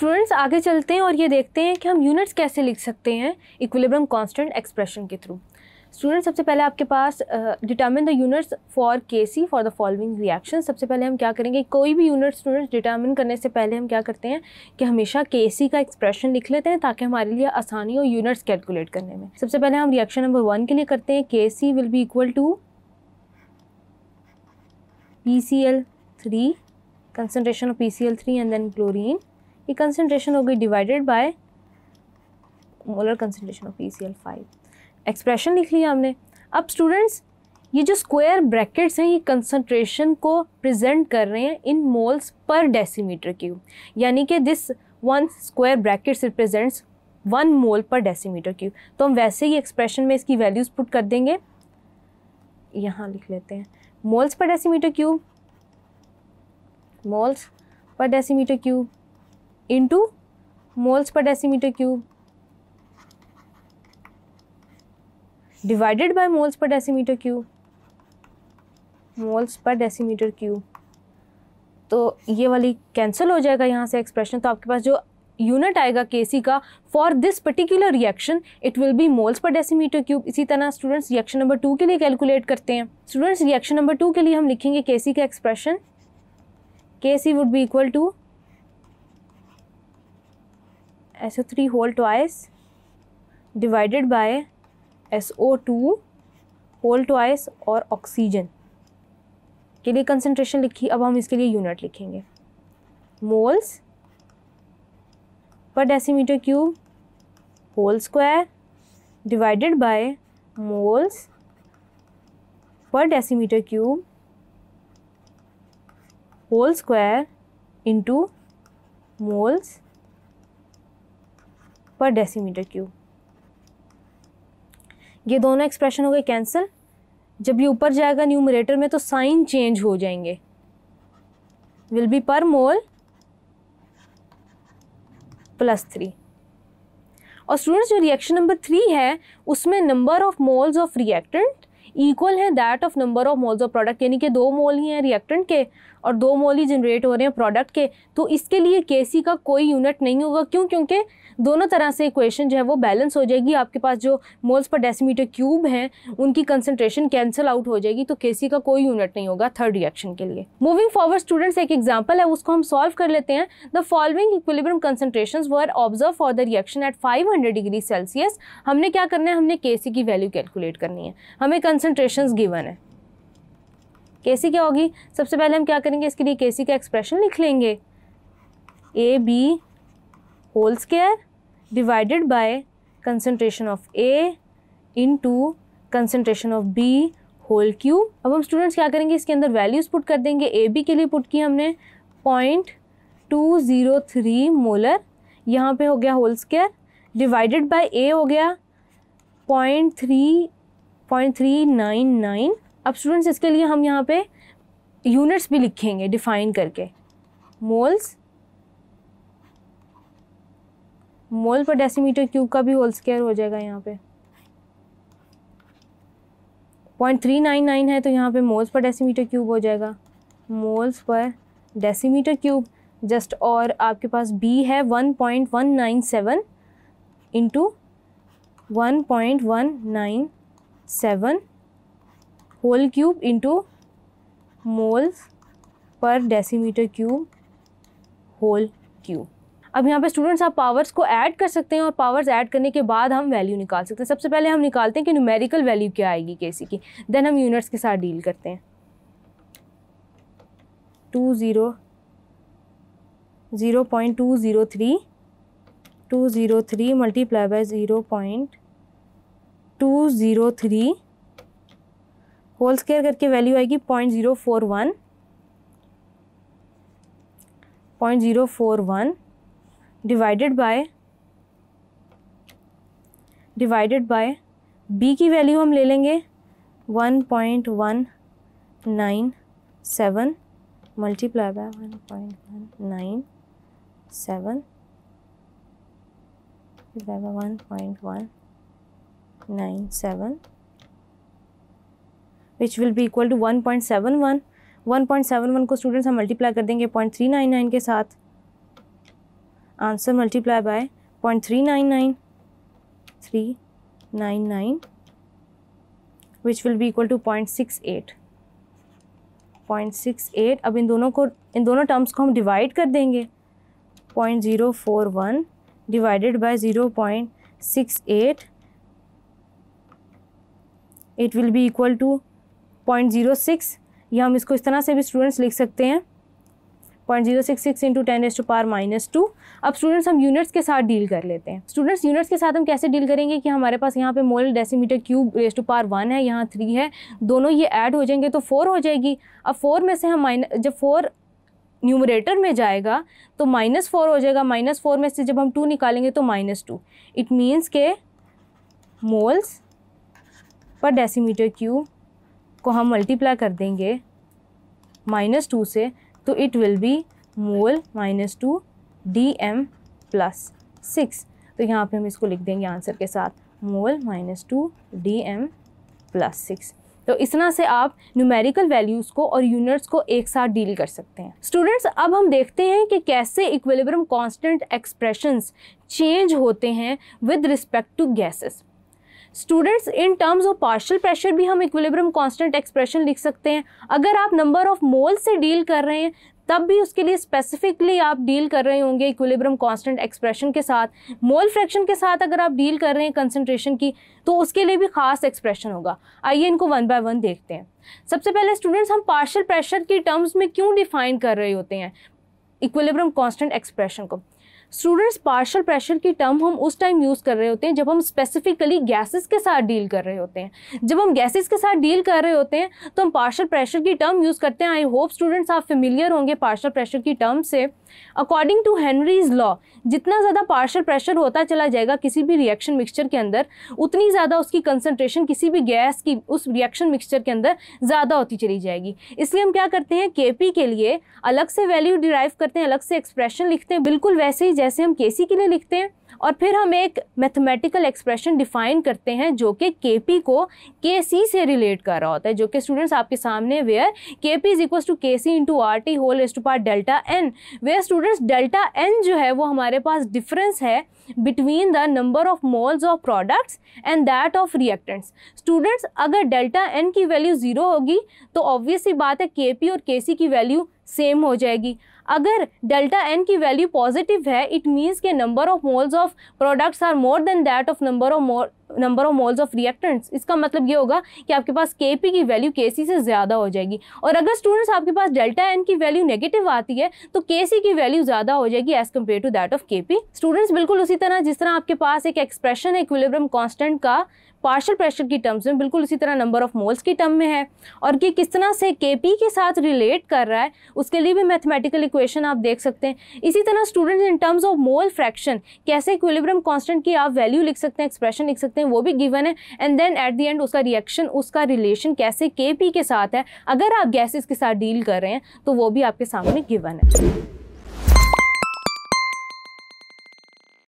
students आगे चलते हैं और ये देखते हैं कि हम यूनिट्स कैसे लिख सकते हैं इक्विलिब्रियम कांस्टेंट एक्सप्रेशन के थ्रू स्टूडेंट सबसे पहले आपके पास determine the units for K C for the following reaction सबसे पहले हम क्या करेंगे कोई भी यूनिट स्टूडेंट्स डिटर्मिन करने से पहले हम क्या करते हैं कि हमेशा के सी का एक्सप्रेशन लिख लेते हैं ताकि हमारे लिए आसानी हो यूनिट्स कैलकुलेट करने में सबसे पहले हम रिएक्शन नंबर वन के लिए करते हैं K C will be equal to P C L three concentration of P C L three and then chlorine ये कंसनट्रेशन हो गई divided by molar concentration of E five expression लिख लिया हमने अब स्टूडेंट्स ये जो स्क्वायर ब्रैकेट्स हैं ये कंसनट्रेशन को प्रेजेंट कर रहे हैं in moles per decimetre cube यानी कि this one square brackets represents one mole per decimetre cube तो हम वैसे ही एक्सप्रेशन में इसकी वैल्यूज़ पुट कर देंगे यहाँ लिख लेते हैं moles per decimetre cube moles per decimetre cube into moles per decimetre cube divided by moles per decimetre cube moles per decimetre cube तो ये वाली कैंसिल हो जाएगा यहाँ से एक्सप्रेशन तो आपके पास जो यूनिट आएगा के का for this particular reaction it will be moles per decimetre cube इसी तरह स्टूडेंट्स रिएक्शन नंबर टू के लिए कैलकुलेट करते हैं स्टूडेंट्स रिएक्शन नंबर टू के लिए हम लिखेंगे के का expression K C would be equal to SO3 whole twice divided by SO2 whole twice और ऑक्सीजन के लिए कंसनट्रेशन लिखी अब हम इसके लिए यूनिट लिखेंगे moles per decimetre cube whole square divided by moles per decimetre cube whole square into moles per decimetre cube ये दोनों एक्सप्रेशन हो गए कैंसिल जब ये ऊपर जाएगा न्यूमरेटर में तो साइन चेंज हो जाएंगे will be per mole plus three और स्टूडेंट्स जो रिएक्शन नंबर थ्री है उसमें number of moles of reactant equal है that of number of moles of product यानी कि दो मोल ही हैं रिएक्टेंट के और दो मोल ही जनरेट हो रहे हैं प्रोडक्ट के तो इसके लिए के सी का कोई यूनिट नहीं होगा क्यों क्योंकि दोनों तरह से इक्वेशन जो है वो बैलेंस हो जाएगी आपके पास जो मोल्स पर डेसीमीटर क्यूब हैं उनकी कंसनट्रेशन कैंसिल आउट हो जाएगी तो के सी का कोई यूनिट नहीं होगा थर्ड रिएक्शन के लिए मूविंग फॉरवर्ड स्टूडेंट्स एक एग्जाम्पल है उसको हम सॉल्व कर लेते हैं the following equilibrium concentration were observe for the reaction at five degree Celsius हमने क्या करना है हमने के सी की वैल्यू कैलकुलेट करनी है हमें कंसनट्रेशन गिवन है केसी क्या होगी सबसे पहले हम क्या करेंगे इसके लिए केसी का एक्सप्रेशन लिख लेंगे A B whole square divided by concentration of A into concentration of B whole cube अब हम स्टूडेंट्स क्या करेंगे इसके अंदर वैल्यूज़ पुट कर देंगे ए बी के लिए पुट की हमने point two zero three molar यहाँ पे हो गया whole square divided by A हो गया point three point three nine nine अब स्टूडेंट्स इसके लिए हम यहाँ पे यूनिट्स भी लिखेंगे डिफाइन करके मोल्स मोल पर डेसीमीटर क्यूब का भी होल स्केयर हो जाएगा यहाँ पे पॉइंट थ्री नाइन नाइन है तो यहाँ पे मोल्स पर डेसीमीटर क्यूब हो जाएगा moles per decimetre cube just और आपके पास बी है one point one nine seven into one point one nine seven whole cube into moles per decimetre cube whole cube अब यहाँ पे स्टूडेंट्स आप पावर्स को ऐड कर सकते हैं और पावर्स ऐड करने के बाद हम वैल्यू निकाल सकते हैं सबसे पहले हम निकालते हैं कि न्यूमेरिकल वैल्यू क्या आएगी केसी की देन हम यूनिट्स के साथ डील करते हैं two zero zero point two zero three two zero three multiply by zero point two zero three whole square करके वैल्यू आएगी point zero four one point zero four one divided by divided by B की value हम ले लेंगे one point one nine seven multiply by one point one nine seven one point one nine seven which will be equal to one point seven one one point seven one को students हम multiply कर देंगे point three nine nine के साथ answer multiply by point three nine nine three nine nine which will be equal to point six eight point six eight अब इन दोनों को इन दोनों टर्म्स को हम डिवाइड कर देंगे point zero four one divided by zero point six eight it will be equal to point zero six या हम इसको इस तरह से भी स्टूडेंट्स लिख सकते हैं point zero six six into ten raise to power minus two अब स्टूडेंट्स हम यूनिट्स के साथ डील कर लेते हैं स्टूडेंट्स यूनिट्स के साथ हम कैसे डील करेंगे कि हमारे पास यहाँ पे mole decimetre cube raise to power one है यहाँ थ्री है दोनों ये ऐड हो जाएंगे तो फोर हो जाएगी अब फोर में से हम माइनस जब फोर न्यूमरेटर में जाएगा तो माइनस फोर हो जाएगा माइनस फोर में से जब हम टू निकालेंगे तो माइनस टू इट मीन्स के मोल्स पर डेसीमीटर क्यूब को हम मल्टीप्लाई कर देंगे माइनस टू से तो it will be mole minus two D M plus six तो यहाँ पे हम इसको लिख देंगे आंसर के साथ mole minus two D M plus six तो इस तरह से आप न्यूमेरिकल वैल्यूज़ को और यूनिट्स को एक साथ डील कर सकते हैं स्टूडेंट्स अब हम देखते हैं कि कैसे इक्विलिब्रियम कांस्टेंट एक्सप्रेशंस चेंज होते हैं with respect to gases students in terms of partial pressure भी हम इक्विलिब्रियम कांस्टेंट एक्सप्रेशन लिख सकते हैं अगर आप नंबर ऑफ मोल से डील कर रहे हैं तब भी उसके लिए स्पेसिफिकली आप डील कर रहे होंगे इक्विलिब्रियम कांस्टेंट एक्सप्रेशन के साथ मोल फ्रैक्शन के साथ अगर आप डील कर रहे हैं कंसंट्रेशन की तो उसके लिए भी खास एक्सप्रेशन होगा आइए इनको वन बाय वन देखते हैं सबसे पहले स्टूडेंट्स हम पार्शल प्रेशर की टर्म्स में क्यों डिफाइन कर रहे होते हैं इक्विलिब्रियम कांस्टेंट एक्सप्रेशन को स्टूडेंट्स पार्शल प्रेशर की टर्म हम उस टाइम यूज़ कर रहे होते हैं जब हम स्पेसिफिकली गैसेस के साथ डील कर रहे होते हैं जब हम गैसेस के साथ डील कर रहे होते हैं तो हम पार्शल प्रेशर की टर्म यूज़ करते हैं आई होप स्टूडेंट्स आप फेमिलियर होंगे पार्शल प्रेशर की टर्म से अकॉर्डिंग टू हेनरीज लॉ जितना ज़्यादा पार्शल प्रेशर होता चला जाएगा किसी भी रिएक्शन मिक्सचर के अंदर उतनी ज़्यादा उसकी कंसनट्रेशन किसी भी गैस की उस रिएक्शन मिक्सचर के अंदर ज़्यादा होती चली जाएगी इसलिए हम क्या करते हैं के के लिए अलग से वैल्यू डिराइव करते हैं अलग से एक्सप्रेशन लिखते हैं बिल्कुल वैसे ही जैसे हम के के लिए लिखते हैं और फिर हम एक मैथमेटिकल एक्सप्रेशन डिफाइन करते हैं जो कि के पी को के सी से रिलेट कर रहा होता है जो कि स्टूडेंट्स आपके सामने वेयर के P is equal to K C into R T whole is to power delta N where students delta N जो है वो हमारे पास डिफरेंस है between the number of moles of products and that of reactants students अगर delta N की value zero होगी तो ऑब्वियसली बात है के पी और के सी की वैल्यू सेम हो जाएगी अगर डेल्टा एन की वैल्यू पॉजिटिव है इट मीन्स के number of moles of products are more than that of number of mole number of moles of reactants इसका मतलब ये होगा कि आपके पास के पी की वैल्यू के सी से ज़्यादा हो जाएगी और अगर स्टूडेंट्स आपके पास डेल्टा एन की वैल्यू नेगेटिव आती है तो के सी की वैल्यू ज़्यादा हो जाएगी as compare to that of K P students बिल्कुल उसी तरह जिस तरह आपके पास एक एक्सप्रेशन है इक्विलिब्रियम कॉन्स्टेंट का पार्शल प्रेशर की टर्म्स में बिल्कुल इसी तरह नंबर ऑफ मोल्स की टर्म में है और कि किस तरह से के पी के साथ रिलेट कर रहा है उसके लिए भी मैथमेटिकल इक्वेशन आप देख सकते हैं इसी तरह students in terms of mole fraction कैसे इक्विलिब्रियम कांस्टेंट की आप वैल्यू लिख सकते हैं एक्सप्रेशन लिख सकते हैं वो भी गिवन है and then at the end उसका रिएक्शन उसका रिलेशन कैसे के पी के साथ है अगर आप गैसेज के साथ डील कर रहे हैं तो वो भी आपके सामने गिवन है